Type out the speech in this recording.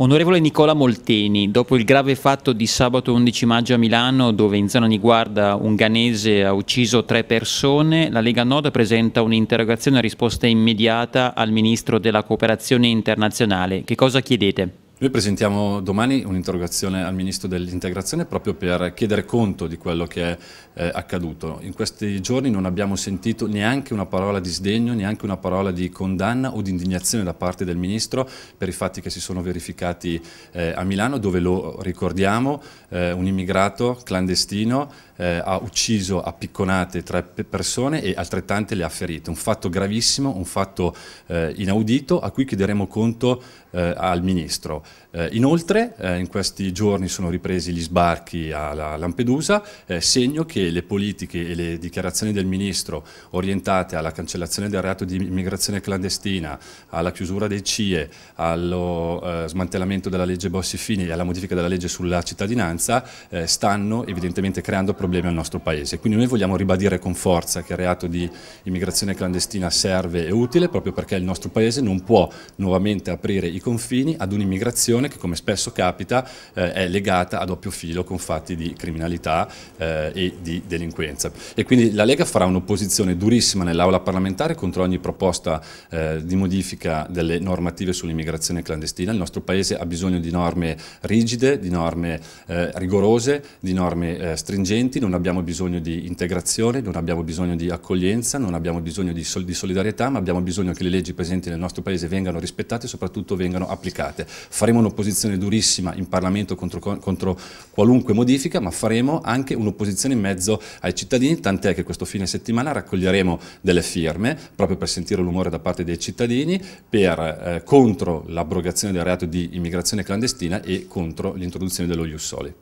Onorevole Nicola Molteni, dopo il grave fatto di sabato 11 maggio a Milano, dove in zona Niguarda un ganese ha ucciso tre persone, la Lega Nord presenta un'interrogazione a risposta immediata al Ministro della Cooperazione Internazionale. Che cosa chiedete? Noi presentiamo domani un'interrogazione al Ministro dell'Integrazione proprio per chiedere conto di quello che è eh, accaduto. In questi giorni non abbiamo sentito neanche una parola di sdegno, neanche una parola di condanna o di indignazione da parte del Ministro per i fatti che si sono verificati eh, a Milano dove lo ricordiamo, eh, un immigrato clandestino eh, ha ucciso a picconate tre persone e altrettante le ha ferite. Un fatto gravissimo, un fatto eh, inaudito a cui chiederemo conto eh, al Ministro. Eh, inoltre eh, in questi giorni sono ripresi gli sbarchi a Lampedusa, eh, segno che le politiche e le dichiarazioni del Ministro orientate alla cancellazione del reato di immigrazione clandestina, alla chiusura dei CIE, allo eh, smantellamento della legge Bossi-Fini e alla modifica della legge sulla cittadinanza eh, stanno evidentemente creando problemi al nostro Paese. Quindi noi vogliamo ribadire con forza che il reato di immigrazione clandestina serve e utile proprio perché il nostro Paese non può nuovamente aprire i confini ad un'immigrazione comunicazione che come spesso capita eh, è legata a doppio filo con fatti di criminalità eh, e di delinquenza. E quindi la Lega farà un'opposizione durissima nell'aula parlamentare contro ogni proposta eh, di modifica delle normative sull'immigrazione clandestina. Il nostro Paese ha bisogno di norme rigide, di norme eh, rigorose, di norme eh, stringenti, non abbiamo bisogno di integrazione, non abbiamo bisogno di accoglienza, non abbiamo bisogno di, sol di solidarietà, ma abbiamo bisogno che le leggi presenti nel nostro Paese vengano rispettate e soprattutto vengano applicate. Faremo faremo un'opposizione durissima in Parlamento contro, contro qualunque modifica, ma faremo anche un'opposizione in mezzo ai cittadini, tant'è che questo fine settimana raccoglieremo delle firme proprio per sentire l'umore da parte dei cittadini per, eh, contro l'abrogazione del reato di immigrazione clandestina e contro l'introduzione dello Ius Soli.